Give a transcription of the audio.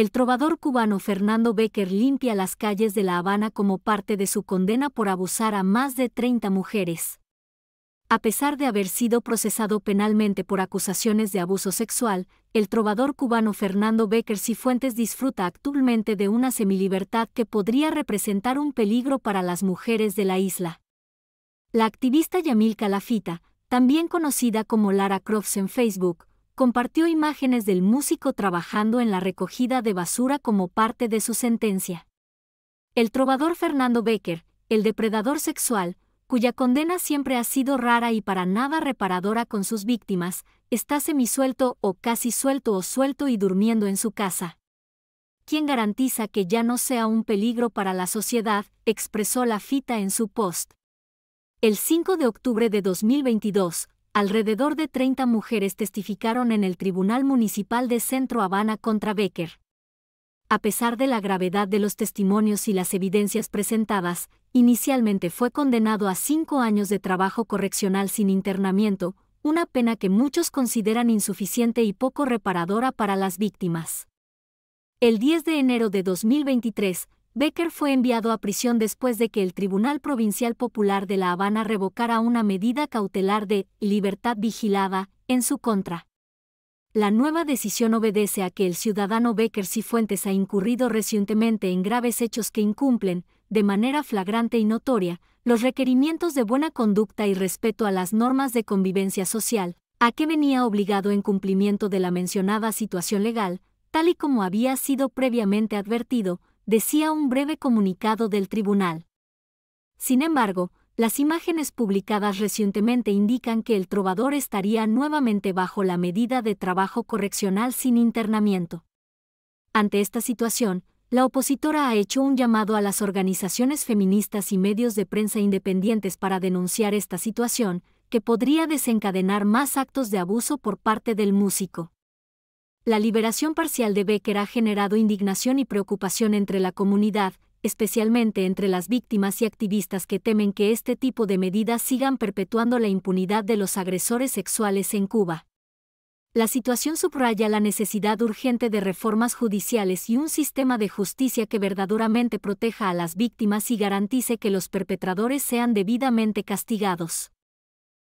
el trovador cubano Fernando Becker limpia las calles de La Habana como parte de su condena por abusar a más de 30 mujeres. A pesar de haber sido procesado penalmente por acusaciones de abuso sexual, el trovador cubano Fernando Becker Cifuentes disfruta actualmente de una semilibertad que podría representar un peligro para las mujeres de la isla. La activista Yamil Calafita, también conocida como Lara Crofts en Facebook, compartió imágenes del músico trabajando en la recogida de basura como parte de su sentencia. El trovador Fernando Becker, el depredador sexual, cuya condena siempre ha sido rara y para nada reparadora con sus víctimas, está semisuelto o casi suelto o suelto y durmiendo en su casa. ¿Quién garantiza que ya no sea un peligro para la sociedad? expresó la fita en su post. El 5 de octubre de 2022, alrededor de 30 mujeres testificaron en el Tribunal Municipal de Centro Habana contra Becker. A pesar de la gravedad de los testimonios y las evidencias presentadas, inicialmente fue condenado a cinco años de trabajo correccional sin internamiento, una pena que muchos consideran insuficiente y poco reparadora para las víctimas. El 10 de enero de 2023, Becker fue enviado a prisión después de que el Tribunal Provincial Popular de La Habana revocara una medida cautelar de libertad vigilada en su contra. La nueva decisión obedece a que el ciudadano Becker Cifuentes ha incurrido recientemente en graves hechos que incumplen, de manera flagrante y notoria, los requerimientos de buena conducta y respeto a las normas de convivencia social, a que venía obligado en cumplimiento de la mencionada situación legal, tal y como había sido previamente advertido, decía un breve comunicado del tribunal. Sin embargo, las imágenes publicadas recientemente indican que el trovador estaría nuevamente bajo la medida de trabajo correccional sin internamiento. Ante esta situación, la opositora ha hecho un llamado a las organizaciones feministas y medios de prensa independientes para denunciar esta situación, que podría desencadenar más actos de abuso por parte del músico. La liberación parcial de Becker ha generado indignación y preocupación entre la comunidad, especialmente entre las víctimas y activistas que temen que este tipo de medidas sigan perpetuando la impunidad de los agresores sexuales en Cuba. La situación subraya la necesidad urgente de reformas judiciales y un sistema de justicia que verdaderamente proteja a las víctimas y garantice que los perpetradores sean debidamente castigados.